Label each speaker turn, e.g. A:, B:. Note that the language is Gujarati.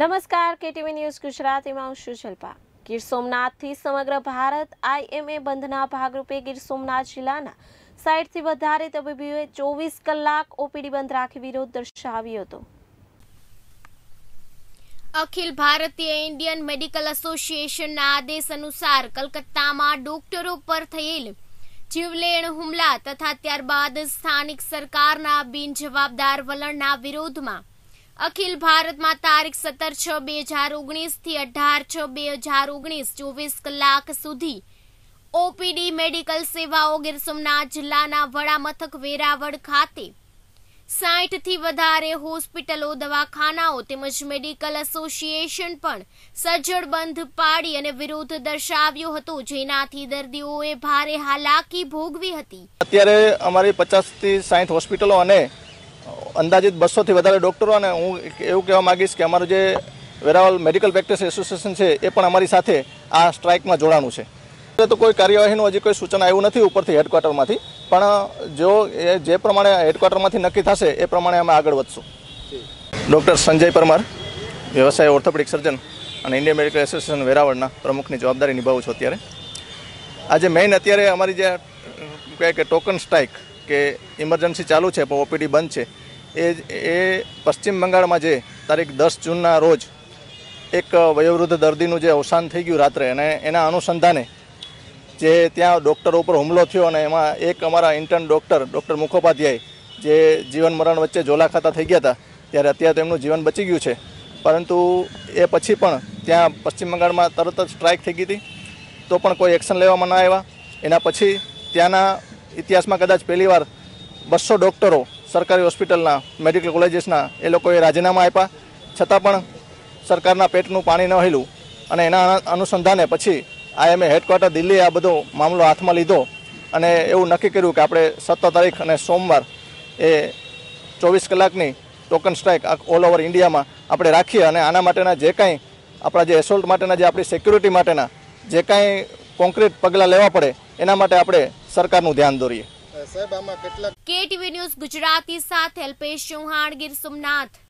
A: નમસ્કાર કેટીવી ન્યૂઝ ગુજરાતીમાં હું છું ગીર સોમનાથથી સમગ્ર ભારત આઈએમએ બંધના ભાગરૂપે ગીર સોમનાથ જિલ્લાના સાઈઠથી વધારે તબીબીઓએ ચોવીસ કલાક ઓપીડી બંધ રાખી વિરોધ દર્શાવ્યો હતો અખિલ ભારતીય ઇન્ડિયન મેડિકલ એસોસિએશનના આદેશ અનુસાર કલકત્તામાં ડોક્ટરો પર થયેલ જીવલેણ હુમલા તથા ત્યારબાદ સ્થાનિક સરકારના બિનજવાબદાર વલણના વિરોધમાં અખિલ ભારતમાં તારીખ સત્તર છ બે હજાર ઓગણીસ થી અઢાર છ બે હજાર ઓગણીસ ચોવીસ કલાક સુધી ઓપીડી મેડિકલ સેવાઓ ગીર સોમનાથ જિલ્લાના વડામથક વેરાવળ ખાતે થી વધારે હોસ્પિટલો દવાખાનાઓ તેમજ મેડિકલ એસોસિએશન પણ સજ્જડ બંધ પાડી અને વિરોધ દર્શાવ્યો હતો જેનાથી દર્દીઓએ ભારે હાલાકી ભોગવી હતી
B: અત્યારે અમારી પચાસથી સાહીઠ હોસ્પિટલો અને અંદાજિત બસોથી વધારે ડૉક્ટરો અને હું એવું કહેવા માગીશ કે અમારું જે વેરાવલ મેડિકલ પ્રેક્ટિસ એસોસિએશન છે એ પણ અમારી સાથે આ સ્ટ્રાઇકમાં જોડાણું છે તો કોઈ કાર્યવાહીનું હજી કોઈ સૂચના આવ્યું નથી ઉપરથી હેડક્વાર્ટરમાંથી પણ જો એ જે પ્રમાણે હેડક્વાર્ટરમાંથી નક્કી થશે એ પ્રમાણે અમે આગળ વધશું ડૉક્ટર સંજય પરમાર વ્યવસાય ઓર્થોપેડિક સર્જન અને ઇન્ડિયન મેડિકલ એસોસિએશન વેરાવળના પ્રમુખની જવાબદારી નિભાવું છું અત્યારે આજે મેઇન અત્યારે અમારી જે કહેવાય કે ટોકન સ્ટ્રાઇક કે ઇમરજન્સી ચાલુ છે પણ ઓપીડી બંધ છે એ એ પશ્ચિમ બંગાળમાં જે તારીખ દસ જૂનના રોજ એક વયોવૃદ્ધ દર્દીનું જે અવસાન થઈ ગયું રાત્રે અને એના અનુસંધાને જે ત્યાં ડૉક્ટરો ઉપર હુમલો થયો અને એમાં એક અમારા ઇન્ટર્ન ડૉક્ટર ડૉક્ટર મુખોપાધ્યાય જે જીવન મરણ વચ્ચે ઝોલા ખાતા થઈ ગયા હતા ત્યારે અત્યારે તેમનું જીવન બચી ગયું છે પરંતુ એ પછી પણ ત્યાં પશ્ચિમ બંગાળમાં તરત જ સ્ટ્રાઇક થઈ ગઈ હતી તો પણ કોઈ એક્શન લેવામાં ના આવ્યા એના પછી ત્યાંના ઇતિહાસમાં કદાચ પહેલીવાર બસો ડૉક્ટરો સરકારી હોસ્પિટલના મેડિકલ કોલેજીસના એ લોકોએ રાજીનામા આપ્યા છતાં પણ સરકારના પેટનું પાણી ન હેલું અને એના અનુસંધાને પછી આઈએમએ હેડક્વાર્ટર દિલ્હીએ આ બધો મામલો હાથમાં લીધો અને એવું નક્કી કર્યું કે આપણે સત્તર તારીખ અને સોમવાર એ ચોવીસ કલાકની ટોકન સ્ટ્રાઇક ઓલ ઓવર ઇન્ડિયામાં આપણે રાખીએ અને આના માટેના જે કાંઈ આપણા જે એસોલ્ટ માટેના જે આપણી સિક્યુરિટી માટેના જે કાંઈ કોન્ક્રીટ પગલાં લેવા પડે એના માટે આપણે સરકારનું ધ્યાન દોરીએ
A: સાહેબ આમાં કેટલા કેટીવી ન્યૂઝ ગુજરાતી સાથે અલ્પેશ ચૌહાણ ગીર સોમનાથ